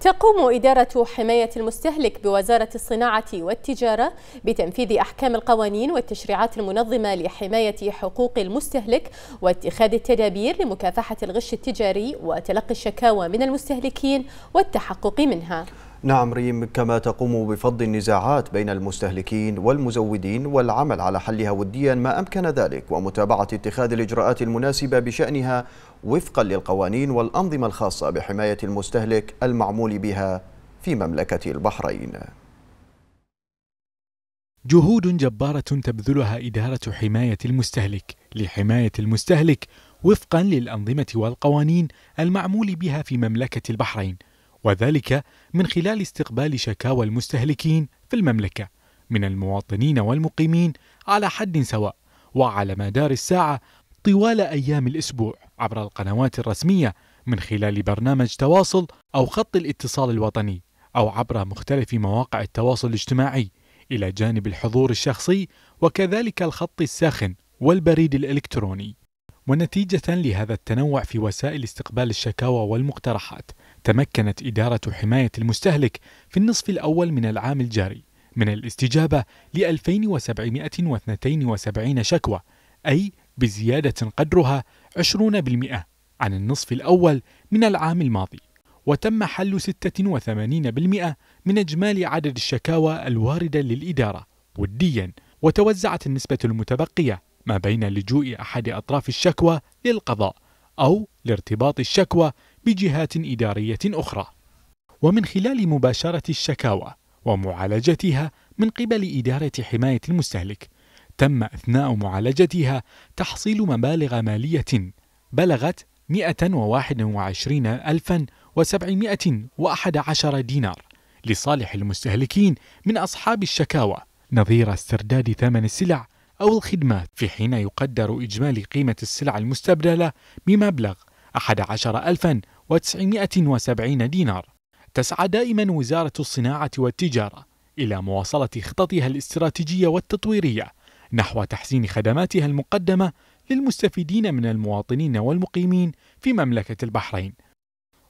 تقوم إدارة حماية المستهلك بوزارة الصناعة والتجارة بتنفيذ أحكام القوانين والتشريعات المنظمة لحماية حقوق المستهلك واتخاذ التدابير لمكافحة الغش التجاري وتلقي الشكاوى من المستهلكين والتحقق منها نعم ريم كما تقوم بفض النزاعات بين المستهلكين والمزودين والعمل على حلها وديا ما أمكن ذلك ومتابعة اتخاذ الإجراءات المناسبة بشأنها وفقا للقوانين والأنظمة الخاصة بحماية المستهلك المعمول بها في مملكة البحرين جهود جبارة تبذلها إدارة حماية المستهلك لحماية المستهلك وفقا للأنظمة والقوانين المعمول بها في مملكة البحرين وذلك من خلال استقبال شكاوى المستهلكين في المملكة من المواطنين والمقيمين على حد سواء وعلى مدار الساعة طوال أيام الأسبوع عبر القنوات الرسمية من خلال برنامج تواصل أو خط الاتصال الوطني أو عبر مختلف مواقع التواصل الاجتماعي إلى جانب الحضور الشخصي وكذلك الخط الساخن والبريد الإلكتروني ونتيجة لهذا التنوع في وسائل استقبال الشكاوى والمقترحات تمكنت إدارة حماية المستهلك في النصف الأول من العام الجاري من الاستجابة ل 2772 شكوى أي بزيادة قدرها 20% عن النصف الأول من العام الماضي وتم حل 86% من إجمالي عدد الشكاوى الواردة للإدارة وديا وتوزعت النسبة المتبقية ما بين لجوء أحد أطراف الشكوى للقضاء أو لارتباط الشكوى بجهات إدارية أخرى ومن خلال مباشرة الشكاوى ومعالجتها من قبل إدارة حماية المستهلك تم أثناء معالجتها تحصيل مبالغ مالية بلغت 121711 دينار لصالح المستهلكين من أصحاب الشكاوى نظير استرداد ثمن السلع أو الخدمات في حين يقدر إجمالي قيمة السلع المستبدلة بمبلغ 11000 و970 دينار تسعى دائما وزارة الصناعة والتجارة إلى مواصلة خططها الاستراتيجية والتطويرية نحو تحسين خدماتها المقدمة للمستفيدين من المواطنين والمقيمين في مملكة البحرين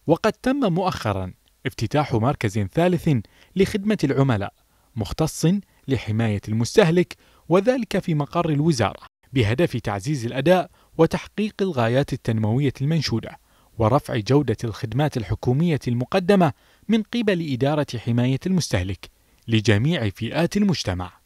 وقد تم مؤخرا افتتاح مركز ثالث لخدمة العملاء مختص لحماية المستهلك وذلك في مقر الوزارة بهدف تعزيز الأداء وتحقيق الغايات التنموية المنشودة ورفع جودة الخدمات الحكومية المقدمة من قبل إدارة حماية المستهلك لجميع فئات المجتمع